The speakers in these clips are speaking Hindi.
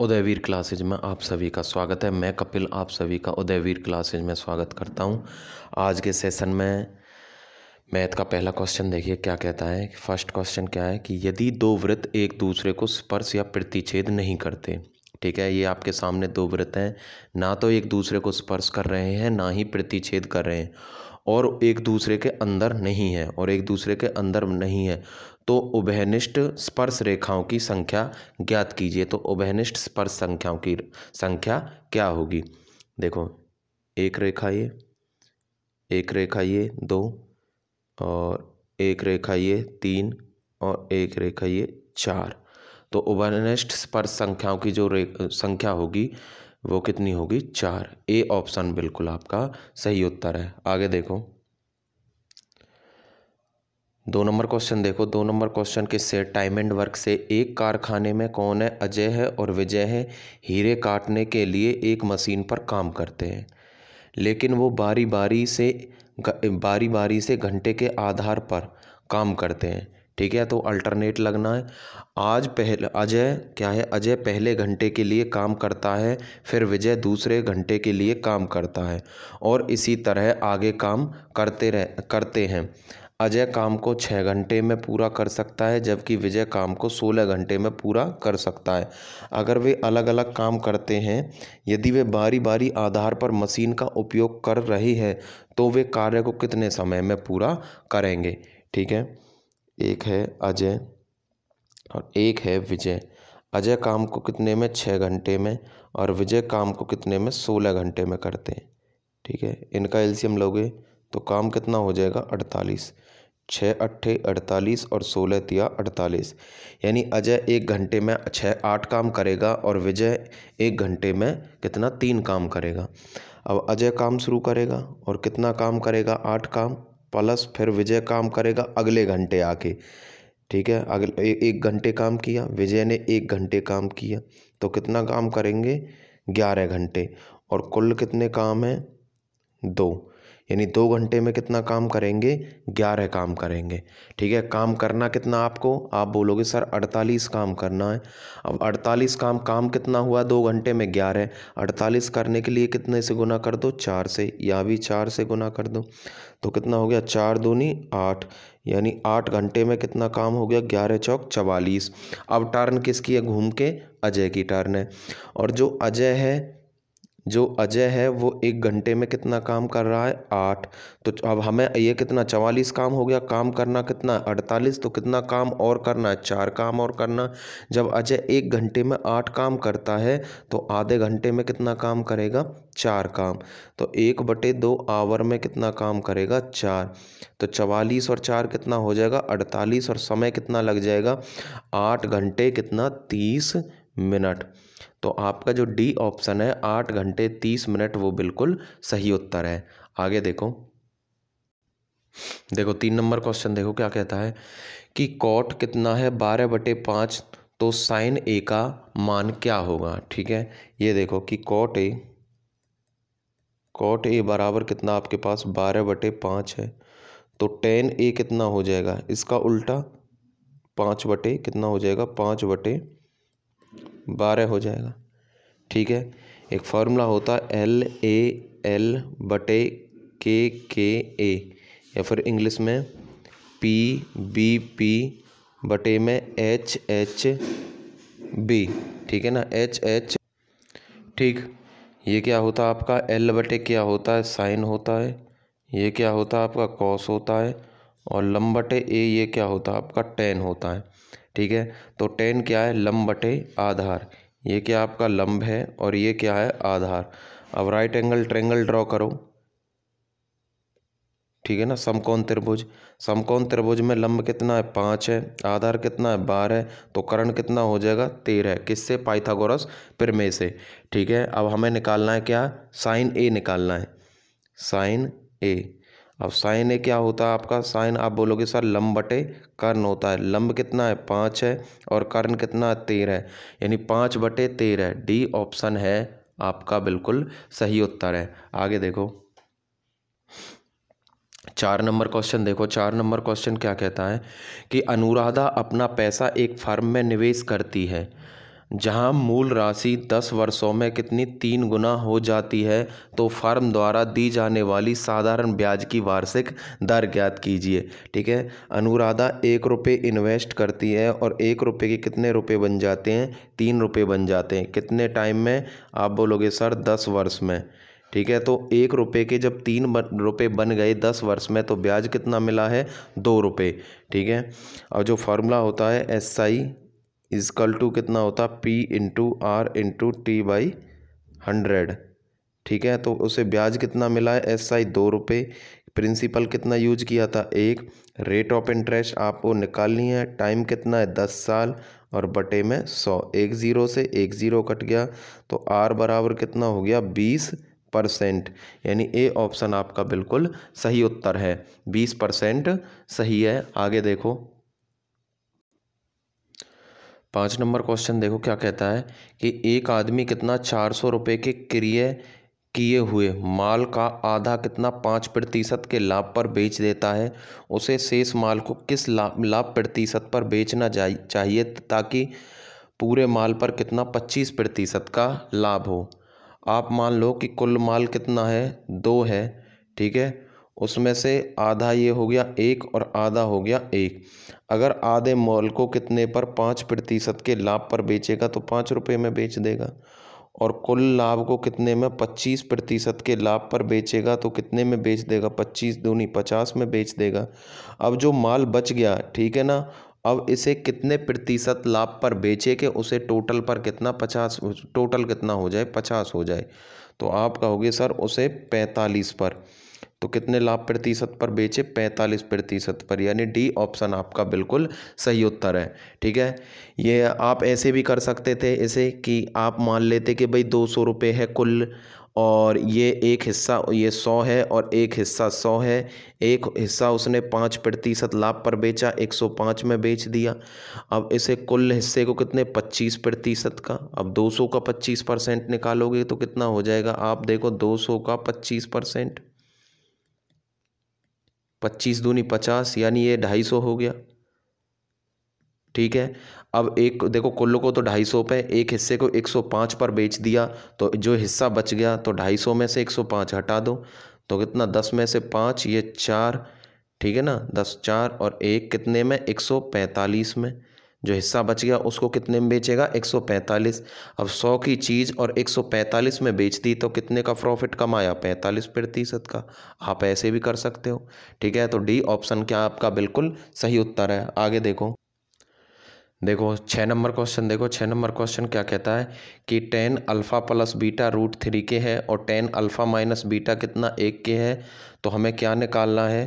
उदयवीर क्लासेज में आप सभी का स्वागत है मैं कपिल आप सभी का उदयवीर क्लासेज में स्वागत करता हूं आज के सेशन में मैथ का पहला क्वेश्चन देखिए क्या कहता है फर्स्ट क्वेश्चन क्या है कि यदि दो वृत्त एक दूसरे को स्पर्श या प्रतिच्छेद नहीं करते ठीक है ये आपके सामने दो वृत्त हैं ना तो एक दूसरे को स्पर्श कर रहे हैं ना ही प्रतिच्छेद कर रहे हैं और एक दूसरे के अंदर नहीं है और एक दूसरे के अंदर नहीं है तो उभयनिष्ठ स्पर्श रेखाओं की संख्या ज्ञात कीजिए तो उभयनिष्ठ स्पर्श संख्याओं की संख्या क्या होगी देखो एक रेखा ये एक रेखा ये दो और एक रेखा ये तीन और एक रेखा ये चार तो उभयनिष्ठ स्पर्श संख्याओं की जो संख्या होगी वो कितनी होगी चार ए ऑप्शन बिल्कुल आपका सही उत्तर है आगे देखो दो नंबर क्वेश्चन देखो दो नंबर क्वेश्चन के से टाइम एंड वर्क से एक कारखाने में कौन है अजय है और विजय है हीरे काटने के लिए एक मशीन पर काम करते हैं लेकिन वो बारी बारी से बारी बारी से घंटे के आधार पर काम करते हैं ठीक है तो अल्टरनेट लगना है आज पहले अजय क्या है अजय पहले घंटे के लिए काम करता है फिर विजय दूसरे घंटे के लिए काम करता है और इसी तरह आगे काम करते रह करते हैं अजय काम को छः घंटे में पूरा कर सकता है जबकि विजय काम को सोलह घंटे में पूरा कर सकता है अगर वे अलग अलग काम करते हैं यदि वे बारी बारी आधार पर मशीन का उपयोग कर रही है तो वे कार्य को कितने समय में पूरा करेंगे ठीक है एक है अजय और एक है विजय अजय काम को कितने में छः घंटे में और विजय काम को कितने में सोलह घंटे में करते हैं ठीक है इनका एल्शियम लोगे तो काम कितना हो जाएगा अड़तालीस छः अट्ठे अड़तालीस और सोलह तिया अड़तालीस यानी अजय एक घंटे में छः आठ काम करेगा और विजय एक घंटे में कितना तीन काम करेगा अब अजय काम शुरू करेगा और कितना काम करेगा आठ काम प्लस फिर विजय काम करेगा अगले घंटे आके ठीक है अगले एक घंटे काम किया विजय ने एक घंटे काम किया तो कितना काम करेंगे ग्यारह घंटे और कुल कितने काम हैं दो यानी दो घंटे में कितना काम करेंगे ग्यारह काम करेंगे ठीक है काम करना कितना आपको आप बोलोगे सर अड़तालीस काम करना है अब अड़तालीस काम काम कितना हुआ दो घंटे में ग्यारह अड़तालीस करने के लिए कितने से गुना कर दो चार से या भी चार से गुना कर दो तो कितना हो गया चार दूनी आठ यानी आठ घंटे में कितना काम हो गया ग्यारह चौक चवालीस अब टर्न किसकी है घूम के अजय की टर्न है और जो अजय है जो अजय है वो एक घंटे में कितना काम कर रहा है आठ तो अब हमें ये कितना चवालीस काम हो गया काम करना कितना अड़तालीस तो कितना काम और करना है चार काम और करना जब अजय एक घंटे में आठ काम करता है तो आधे घंटे में कितना काम करेगा चार काम तो एक बटे दो आवर में कितना काम करेगा चार तो चवालीस और चार कितना हो जाएगा अड़तालीस और समय कितना लग जाएगा आठ घंटे कितना तीस मिनट तो आपका जो डी ऑप्शन है आठ घंटे तीस मिनट वो बिल्कुल सही उत्तर है आगे देखो देखो तीन नंबर क्वेश्चन देखो क्या कहता है कि कॉट कितना है बारह बटे पाँच तो साइन ए का मान क्या होगा ठीक है ये देखो कि कॉट ए कॉट ए बराबर कितना आपके पास बारह बटे पाँच है तो टेन ए कितना हो जाएगा इसका उल्टा पाँच बटे कितना हो जाएगा पाँच बटे बारह हो जाएगा ठीक है एक फार्मूला होता है एल ए एल बटे के के ए या फिर इंग्लिश में पी बी पी बटे में एच एच बी ठीक है ना एच एच ठीक ये क्या होता है आपका एल बटे क्या होता है साइन होता है ये क्या होता है आपका कॉस होता है और लम बटे ए ये क्या होता है आपका टेन होता है ठीक है तो टेन क्या है लम्ब बटे आधार ये क्या आपका लम्ब है और ये क्या है आधार अब राइट एंगल ट्रेंगल ड्रॉ करो ठीक है ना समकोण त्रिभुज समकोण त्रिभुज में लंब कितना है पाँच है आधार कितना है बारह है तो करण कितना हो जाएगा तेरह किससे पाइथागोरस प्रमे से ठीक है अब हमें निकालना है क्या साइन ए निकालना है साइन ए अब साइन ए क्या होता है आपका साइन आप बोलोगे सर लंब बटे कर्ण होता है लंब कितना है पाँच है और कर्ण कितना है तेरह है यानी पाँच बटे तेरह डी ऑप्शन है आपका बिल्कुल सही उत्तर है आगे देखो चार नंबर क्वेश्चन देखो चार नंबर क्वेश्चन क्या कहता है कि अनुराधा अपना पैसा एक फर्म में निवेश करती है जहां मूल राशि 10 वर्षों में कितनी तीन गुना हो जाती है तो फर्म द्वारा दी जाने वाली साधारण ब्याज की वार्षिक दर ज्ञात कीजिए ठीक है अनुराधा एक रुपये इन्वेस्ट करती है और एक रुपये के कितने रुपये बन जाते हैं तीन रुपये बन जाते हैं कितने टाइम में आप बोलोगे सर दस वर्ष में ठीक है तो एक रुपये के जब तीन रुपये बन गए दस वर्ष में तो ब्याज कितना मिला है दो रुपये ठीक है और जो फार्मूला होता है एस आई इजकल टू कितना होता P into R into T by hundred ठीक है तो उसे ब्याज कितना मिला है एस आई दो रुपये प्रिंसिपल कितना यूज किया था एक रेट ऑफ इंटरेस्ट आपको निकालनी है टाइम कितना है दस साल और बटे में सौ एक ज़ीरो से एक ज़ीरो कट गया तो आर बराबर कितना हो गया बीस परसेंट यानी ए ऑप्शन आपका बिल्कुल सही उत्तर है बीस परसेंट सही है आगे देखो पाँच नंबर क्वेश्चन देखो क्या कहता है कि एक आदमी कितना चार सौ रुपये के क्रिय किए हुए माल का आधा कितना पाँच प्रतिशत के लाभ पर बेच देता है उसे शेष माल को किस लाभ लाभ प्रतिशत पर बेचना चाहिए ताकि पूरे माल पर कितना पच्चीस प्रतिशत का लाभ हो आप मान लो कि कुल माल कितना है दो है ठीक है उसमें से आधा ये हो गया एक और आधा हो गया एक अगर आधे मॉल को कितने पर पाँच प्रतिशत के लाभ पर बेचेगा तो पाँच रुपये में बेच देगा और कुल लाभ को कितने में पच्चीस प्रतिशत के लाभ पर बेचेगा तो कितने में बेच देगा पच्चीस दूनी पचास में बेच देगा अब जो माल बच गया ठीक है ना अब इसे कितने प्रतिशत लाभ पर बेचे के उसे टोटल पर कितना पचास टोटल कितना हो जाए पचास हो जाए तो आप कहोगे सर उसे पैंतालीस पर तो कितने लाभ प्रतिशत पर बेचे पैंतालीस प्रतिशत पर यानी डी ऑप्शन आपका बिल्कुल सही उत्तर है ठीक है ये आप ऐसे भी कर सकते थे इसे कि आप मान लेते कि भाई दो सौ रुपये है कुल और ये एक हिस्सा ये सौ है और एक हिस्सा सौ है एक हिस्सा उसने पाँच प्रतिशत लाभ पर बेचा एक सौ पाँच में बेच दिया अब इसे कुल हिस्से को कितने पच्चीस प्रतिशत का अब दो सौ का पच्चीस परसेंट निकालोगे तो कितना हो जाएगा आप देखो दो सौ का पच्चीस परसेंट पच्चीस दूनी पचास यानी ये ढाई सौ हो गया ठीक है अब एक देखो कुल्लू को तो ढाई सौ पे एक हिस्से को एक सौ पाँच पर बेच दिया तो जो हिस्सा बच गया तो ढाई सौ में से एक सौ पाँच हटा दो तो कितना दस में से पाँच ये चार ठीक है ना दस चार और एक कितने में एक सौ पैंतालीस में जो हिस्सा बच गया उसको कितने में बेचेगा 145 अब 100 की चीज़ और 145 में बेच दी तो कितने का प्रॉफिट कमाया 45 प्रतिशत का आप ऐसे भी कर सकते हो ठीक है तो डी ऑप्शन क्या आपका बिल्कुल सही उत्तर है आगे देखो देखो छः नंबर क्वेश्चन देखो छः नंबर क्वेश्चन क्या कहता है कि tan alpha plus beta root three के है और टेन अल्फ़ा माइनस बीटा कितना एक के है तो हमें क्या निकालना है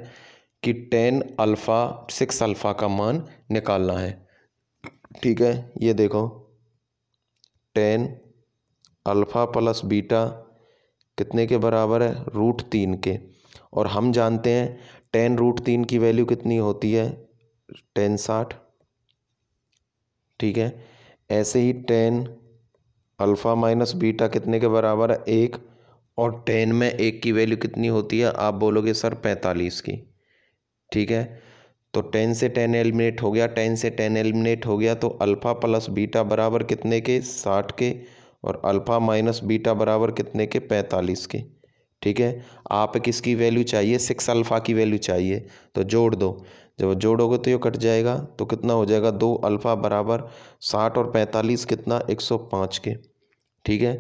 कि टेन अल्फ़ा सिक्स अल्फ़ा का मान निकालना है ठीक है ये देखो टेन अल्फ़ा प्लस बीटा कितने के बराबर है रूट तीन के और हम जानते हैं टेन रूट तीन की वैल्यू कितनी होती है टेन साठ ठीक है ऐसे ही टेन अल्फ़ा माइनस बीटा कितने के बराबर है एक और टेन में एक की वैल्यू कितनी होती है आप बोलोगे सर पैंतालीस की ठीक है तो टेन से टेन एलिमिनेट हो गया टेन से टेन एलिमिनेट हो गया तो अल्फ़ा प्लस बीटा बराबर कितने के साठ के और अल्फ़ा माइनस बीटा बराबर कितने के पैंतालीस के ठीक है आप किसकी वैल्यू चाहिए सिक्स अल्फ़ा की वैल्यू चाहिए तो जोड़ दो जब जोड़ोगे तो ये कट जाएगा तो कितना हो जाएगा दो अल्फ़ा बराबर साठ और पैंतालीस कितना एक सौ पाँच के ठीक है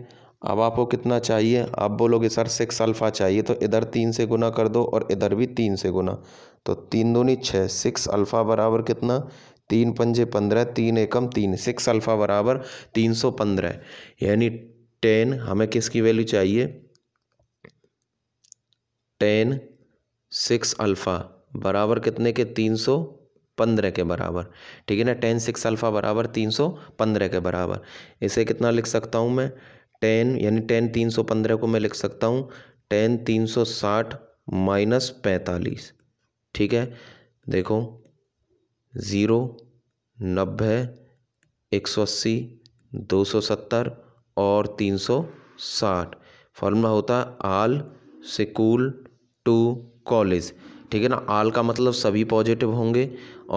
अब आपको कितना चाहिए आप बोलोगे सर सिक्स अल्फ़ा चाहिए तो इधर तीन से गुना कर दो और इधर भी तीन से गुना तो तीन दूनी छः सिक्स अल्फ़ा बराबर कितना तीन पंजे पंद्रह तीन एकम तीन सिक्स अल्फ़ा बराबर तीन सौ पंद्रह यानी टेन हमें किसकी वैल्यू चाहिए टेन सिक्स अल्फ़ा बराबर कितने के तीन सौ पंद्रह के बराबर ठीक है ना टेन सिक्स अल्फ़ा बराबर तीन सौ पंद्रह के बराबर इसे कितना लिख सकता हूँ मैं टेन यानी टेन तीन सौ पंद्रह को मैं लिख सकता हूँ टेन तीन सौ साठ माइनस पैंतालीस ठीक है देखो ज़ीरो नब्बे एक सौ अस्सी दो सौ सत्तर और तीन सौ साठ फॉर्मूला होता है आल सिकूल टू कॉलेज ठीक है ना आल का मतलब सभी पॉजिटिव होंगे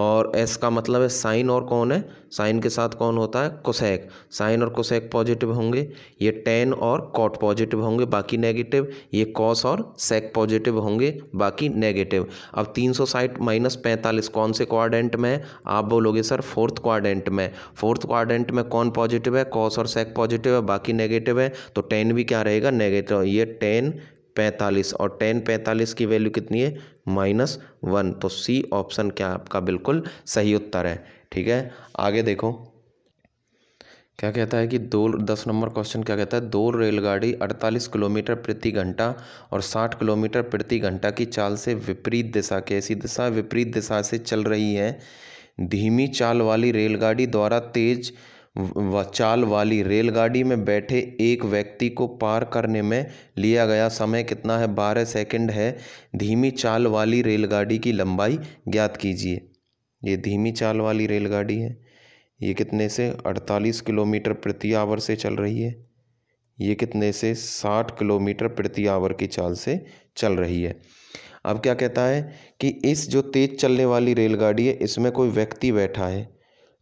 और एस का मतलब है साइन और कौन है साइन के साथ कौन होता है कोसैक साइन और कोसैक पॉजिटिव होंगे ये टेन और कॉट पॉजिटिव होंगे बाकी नेगेटिव ये कॉस और सेक पॉजिटिव होंगे बाकी नेगेटिव अब तीन सौ साठ माइनस पैंतालीस कौन से क्वाड्रेंट में है आप बोलोगे सर फोर्थ क्वाड्रेंट में फोर्थ क्वाड्रेंट में कौन पॉजिटिव है कॉस और सेक पॉजिटिव है बाकी नेगेटिव है तो टेन भी क्या रहेगा नेगेटिव ये टेन पैंतालीस और टेन पैंतालीस की वैल्यू कितनी है माइनस वन तो सी ऑप्शन क्या आपका बिल्कुल सही उत्तर है ठीक है आगे देखो क्या कहता है कि दो दस नंबर क्वेश्चन क्या कहता है दो रेलगाड़ी अड़तालीस किलोमीटर प्रति घंटा और साठ किलोमीटर प्रति घंटा की चाल से विपरीत दिशा के ऐसी दिशा विपरीत दिशा से चल रही है धीमी चाल वाली रेलगाड़ी द्वारा तेज़ व चाल वाली रेलगाड़ी में बैठे एक व्यक्ति को पार करने में लिया गया समय कितना है बारह सेकंड है धीमी चाल वाली रेलगाड़ी की लंबाई ज्ञात कीजिए ये धीमी चाल वाली रेलगाड़ी है ये कितने से अड़तालीस किलोमीटर प्रति आवर से चल रही है ये कितने से साठ किलोमीटर प्रति आवर की चाल से चल रही है अब क्या कहता है कि इस जो तेज़ चलने वाली रेलगाड़ी है इसमें कोई व्यक्ति बैठा है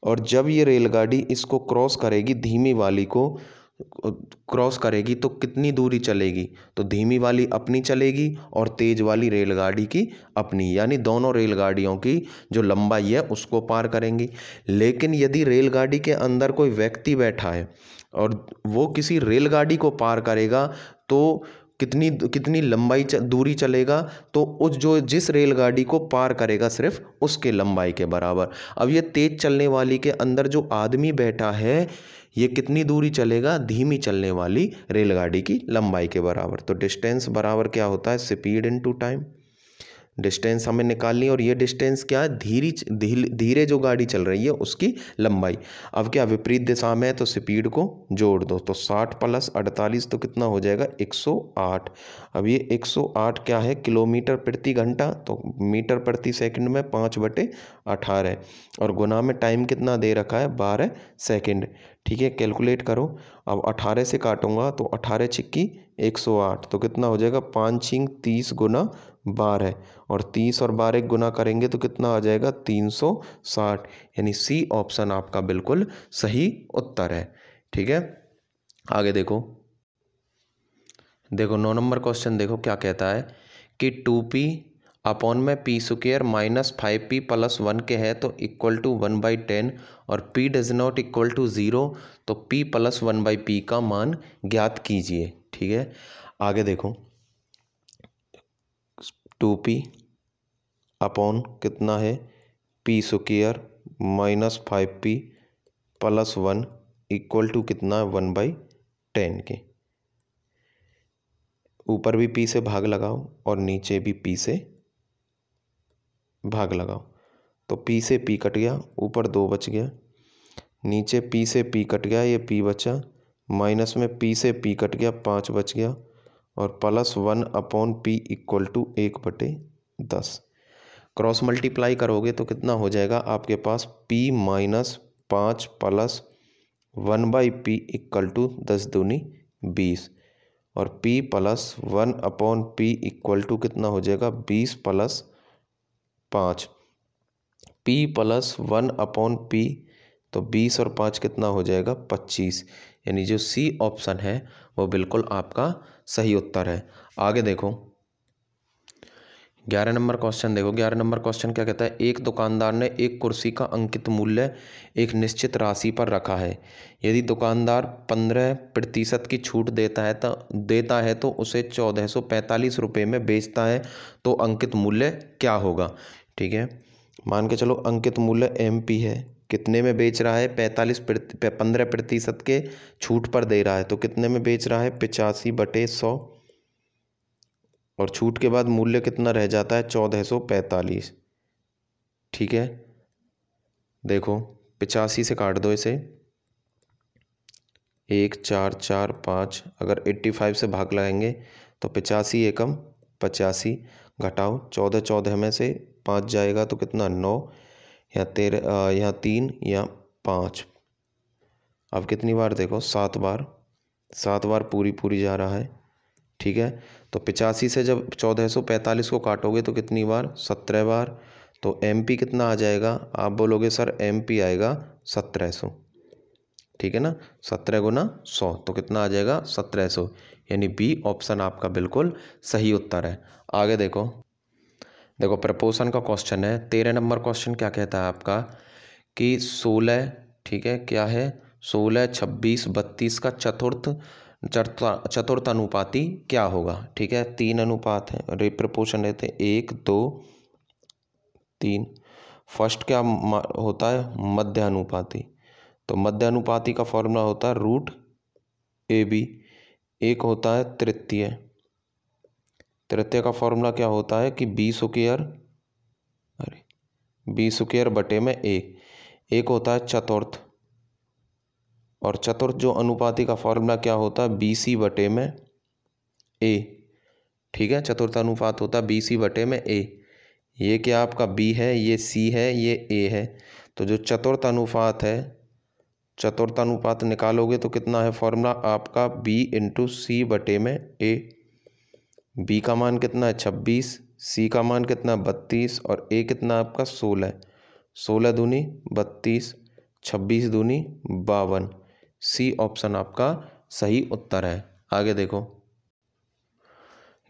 और जब ये रेलगाड़ी इसको क्रॉस करेगी धीमी वाली को क्रॉस करेगी तो कितनी दूरी चलेगी तो धीमी वाली अपनी चलेगी और तेज़ वाली रेलगाड़ी की अपनी यानी दोनों रेलगाड़ियों की जो लंबाई है उसको पार करेंगी लेकिन यदि रेलगाड़ी के अंदर कोई व्यक्ति बैठा है और वो किसी रेलगाड़ी को पार करेगा तो कितनी कितनी लंबाई च, दूरी चलेगा तो उस जो जिस रेलगाड़ी को पार करेगा सिर्फ उसके लंबाई के बराबर अब ये तेज़ चलने वाली के अंदर जो आदमी बैठा है ये कितनी दूरी चलेगा धीमी चलने वाली रेलगाड़ी की लंबाई के बराबर तो डिस्टेंस बराबर क्या होता है स्पीड इनटू टाइम डिस्टेंस हमें निकालनी और ये डिस्टेंस क्या है धीरी धीरे जो गाड़ी चल रही है उसकी लंबाई अब क्या विपरीत दिशा में है तो स्पीड को जोड़ दो तो साठ प्लस अड़तालीस तो कितना हो जाएगा एक सौ आठ अब ये एक सौ आठ क्या है किलोमीटर प्रति घंटा तो मीटर प्रति सेकंड में पाँच बटे अठारह और गुना में टाइम कितना दे रखा है बारह सेकेंड ठीक है कैलकुलेट करो अब अठारह से काटूंगा तो अठारह छिक्की एक सौ आठ तो कितना हो जाएगा पाँच छिंग तीस गुना बार है और तीस और बारह गुना करेंगे तो कितना आ जाएगा तीन सौ साठ यानी सी ऑप्शन आपका बिल्कुल सही उत्तर है ठीक है आगे देखो देखो नौ नंबर क्वेश्चन देखो क्या कहता है कि टू पी अपॉन में P square minus five P plus one के है तो equal to one by ten और P does not equal to zero तो P plus one by P का मान ज्ञात कीजिए ठीक है आगे देखो टू पी अपॉन कितना है P square minus five P plus one equal to कितना है वन बाई टेन के ऊपर भी पी से भाग लगाओ और नीचे भी पी से भाग लगाओ तो पी से पी कट गया ऊपर दो बच गया नीचे पी से पी कट गया ये पी बचा माइनस में पी से पी कट गया पाँच बच गया और plus one upon P equal to एक बटे दस क्रॉस मल्टीप्लाई करोगे तो कितना हो जाएगा आपके पास पी माइनस पाँच plus one by P equal to दस दूनी बीस और p plus one upon P equal to कितना हो जाएगा बीस प्लस पाँच P plus one upon P तो बीस और पाँच कितना हो जाएगा पच्चीस यानी जो सी ऑप्शन है वो बिल्कुल आपका सही उत्तर है आगे देखो ग्यारह नंबर क्वेश्चन देखो ग्यारह नंबर क्वेश्चन क्या कहता है एक दुकानदार ने एक कुर्सी का अंकित मूल्य एक निश्चित राशि पर रखा है यदि दुकानदार पंद्रह प्रतिशत की छूट देता है तो देता है तो उसे चौदह सौ पैंतालीस रुपये में बेचता है तो अंकित मूल्य क्या होगा ठीक है मान के चलो अंकित मूल्य एम पी है कितने में बेच रहा है पैंतालीस पंद्रह प्रतिशत के छूट पर दे रहा है तो कितने में बेच रहा है पिचासी बटे सौ और छूट के बाद मूल्य कितना रह जाता है चौदह सौ पैंतालीस ठीक है देखो पिचासी से काट दो इसे एक चार चार पाँच अगर एट्टी फाइव से भाग लगाएंगे तो पिचासी एकम पचासी घटाओ चौदह चौदह में से पाँच जाएगा तो कितना नौ या तेरह या तीन या पाँच अब कितनी बार देखो सात बार सात बार पूरी पूरी जा रहा है ठीक है तो पिचासी से जब चौदह सौ पैंतालीस को काटोगे तो कितनी बार सत्रह बार तो एमपी कितना आ जाएगा आप बोलोगे सर एमपी आएगा सत्रह सौ ठीक है ना सत्रह गुना सौ तो कितना आ जाएगा सत्रह सौ यानी बी ऑप्शन आपका बिल्कुल सही उत्तर है आगे देखो देखो प्रपोशन का क्वेश्चन है तेरह नंबर क्वेश्चन क्या कहता है आपका कि सोलह ठीक है क्या है सोलह छब्बीस बत्तीस का चतुर्थ चतुर्थ अनुपाति क्या होगा ठीक है तीन अनुपात है रे प्रपोशन रहते हैं एक दो तीन फर्स्ट क्या होता है मध्य अनुपाति तो मध्य अनुपाति का फॉर्मूला होता है रूट ए बी एक होता है तृतीय तृतीय का फॉर्मूला क्या होता है कि बी सुकेयर अरे बी सुकेयर बटे में ए एक होता है चतुर्थ और चतुर्थ जो अनुपाति का फॉर्मूला क्या होता है बी सी बटे में ए ठीक है चतुर्थ अनुपात होता है बी सी बटे में ए ये क्या आपका बी है ये सी है ये ए है तो जो चतुर्थ अनुपात है चतुर्थ अनुपात निकालोगे तो कितना है फॉर्मूला आपका बी इंटू सी बटे में ए बी का मान कितना है छब्बीस सी का मान कितना है बत्तीस और ए कितना आपका सोलह सोलह दूनी बत्तीस छब्बीस दूनी बावन सी ऑप्शन आपका सही उत्तर है आगे देखो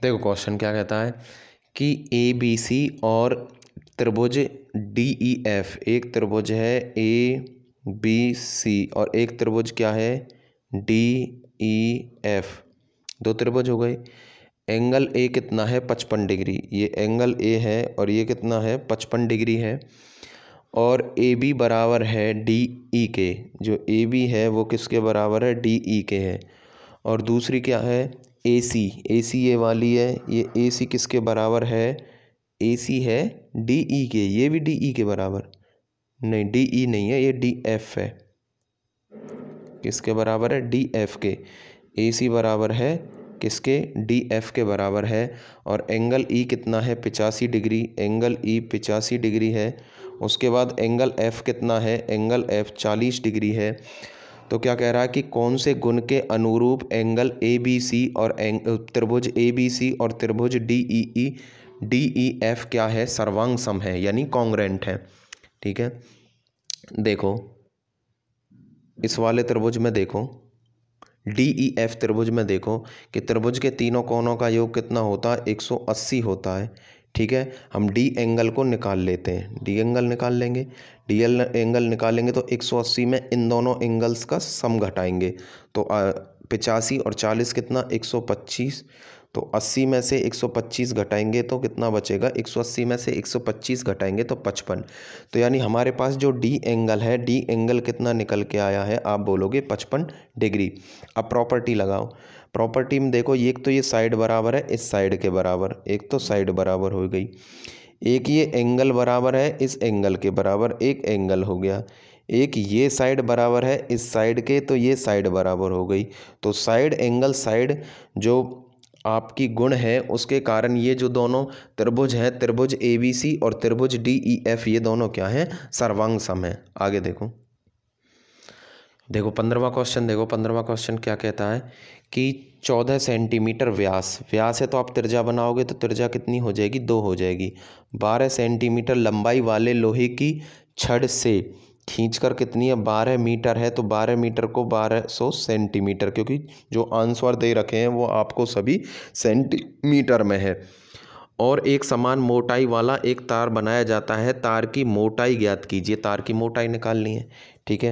देखो क्वेश्चन क्या कहता है कि ए बी सी और त्रिभुज डी ई एफ एक त्रिभुज है ए बी सी और एक त्रिभुज क्या है डी ई एफ दो त्रिभुज हो गए एंगल ए कितना है पचपन डिग्री ये एंगल ए है और ये कितना है पचपन डिग्री है और ए बी बराबर है डी ई के जो ए बी है वो किसके बराबर है डी ई के है और दूसरी क्या है ए सी ए सी ये वाली है ये ए सी किसके बराबर है ए सी है डी ई के ये भी डी ई के बराबर नहीं डी ई e नहीं है ये डी एफ है किसके बराबर है डी एफ के ए सी बराबर है किसके डी एफ़ के बराबर है और एंगल ई e कितना है पिचासी डिग्री एंगल ई e पिचासी डिग्री है उसके बाद एंगल एफ़ कितना है एंगल एफ़ चालीस डिग्री है तो क्या कह रहा है कि कौन से गुण के अनुरूप एंगल ए बी सी और एंग त्रिभुज ए बी सी और त्रिभुज D E E D E F क्या है सर्वांग सम है यानी कॉन्ग्रेंट है ठीक है देखो इस वाले त्रिभुज में देखो डी ई एफ त्रिभुज में देखो कि त्रिभुज के तीनों कोनों का योग कितना होता है 180 होता है ठीक है हम डी एंगल को निकाल लेते हैं डी एंगल निकाल लेंगे डी एल एंगल निकालेंगे तो 180 में इन दोनों एंगल्स का सम घटाएंगे तो पिचासी और चालीस कितना 125 तो 80 में से 125 घटाएंगे तो कितना बचेगा 180 में से 125 घटाएंगे तो 55 तो यानी हमारे पास जो डी एंगल है डी एंगल कितना निकल के आया है आप बोलोगे 55 डिग्री अब प्रॉपर्टी लगाओ प्रॉपर्टी में देखो एक तो ये साइड बराबर है इस साइड के बराबर एक तो साइड बराबर हो गई एक ये एंगल बराबर है इस एंगल के बराबर एक एंगल हो गया एक ये साइड बराबर है इस साइड के तो ये साइड बराबर हो गई तो साइड एंगल साइड जो आपकी गुण है उसके कारण ये जो दोनों त्रिभुज हैं त्रिभुज ए बी सी और त्रिभुज डी ई एफ ये दोनों क्या हैं सर्वांग सम है आगे देखो देखो पंद्रवा क्वेश्चन देखो पंद्रवा क्वेश्चन क्या कहता है कि चौदह सेंटीमीटर व्यास व्यास है तो आप त्रिज्या बनाओगे तो त्रिज्या कितनी हो जाएगी दो हो जाएगी बारह सेंटीमीटर लंबाई वाले लोहे की छड़ से खींच कर कितनी है बारह मीटर है तो बारह मीटर को बारह सौ सेंटीमीटर क्योंकि जो आंसर दे रखे हैं वो आपको सभी सेंटीमीटर में है और एक समान मोटाई वाला एक तार बनाया जाता है तार की मोटाई ज्ञात कीजिए तार की मोटाई निकालनी है ठीक है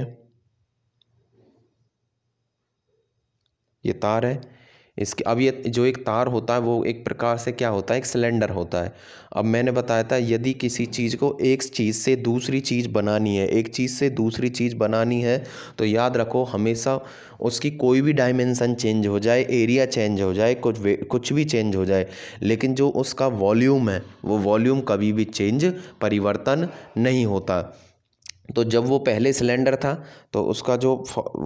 ये तार है इसके अब ये जो एक तार होता है वो एक प्रकार से क्या होता है एक सिलेंडर होता है अब मैंने बताया था यदि किसी चीज़ को एक चीज़ से दूसरी चीज़ बनानी है एक चीज़ से दूसरी चीज़ बनानी है तो याद रखो हमेशा उसकी कोई भी डायमेंसन चेंज हो जाए एरिया चेंज हो जाए कुछ कुछ भी चेंज हो जाए लेकिन जो उसका वॉल्यूम है वो वॉल्यूम कभी भी चेंज परिवर्तन नहीं होता तो जब वो पहले सिलेंडर था तो उसका जो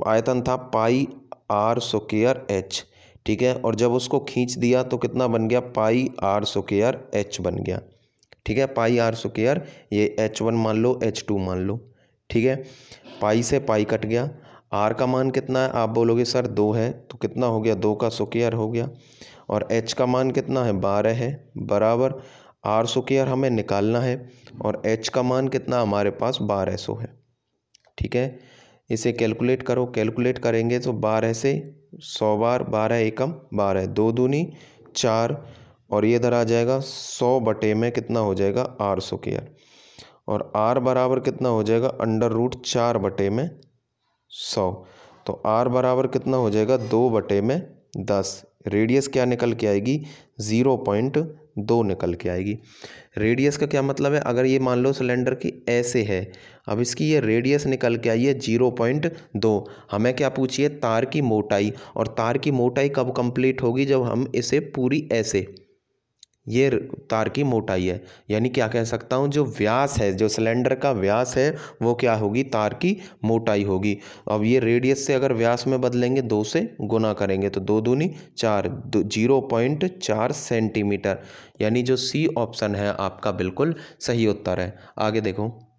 आयतन था पाई आर सोकेयर एच ठीक है और जब उसको खींच दिया तो कितना बन गया पाई आर स्क्र एच बन गया ठीक है पाई आर स्क्र ये एच वन मान लो एच टू मान लो ठीक है पाई से पाई कट गया आर का मान कितना है आप बोलोगे सर दो है तो कितना हो गया दो का स्क्र हो गया और एच का मान कितना है बारह है बराबर आर स्क्र हमें निकालना है और एच का मान कितना हमारे पास बारह सौ है ठीक है इसे कैलकुलेट करो कैलकुलेट करेंगे तो बारह से सौ बार बारह एकम बारह दो दूनी चार और ये इधर आ जाएगा सौ बटे में कितना हो जाएगा आर सौ के आर और आर बराबर कितना हो जाएगा अंडर रूट चार बटे में सौ तो आर बराबर कितना हो जाएगा दो बटे में दस रेडियस क्या निकल के आएगी ज़ीरो पॉइंट दो निकल के आएगी रेडियस का क्या मतलब है अगर ये मान लो सिलेंडर की ऐसे है अब इसकी ये रेडियस निकल के आई है जीरो पॉइंट दो हमें क्या पूछिए तार की मोटाई और तार की मोटाई कब कंप्लीट होगी जब हम इसे पूरी ऐसे ये तार की मोटाई है यानी क्या कह सकता हूँ जो व्यास है जो सिलेंडर का व्यास है वो क्या होगी तार की मोटाई होगी अब ये रेडियस से अगर व्यास में बदलेंगे दो से गुना करेंगे तो दो दूनी चार दो जीरो पॉइंट चार सेंटीमीटर यानी जो सी ऑप्शन है आपका बिल्कुल सही उत्तर है आगे देखो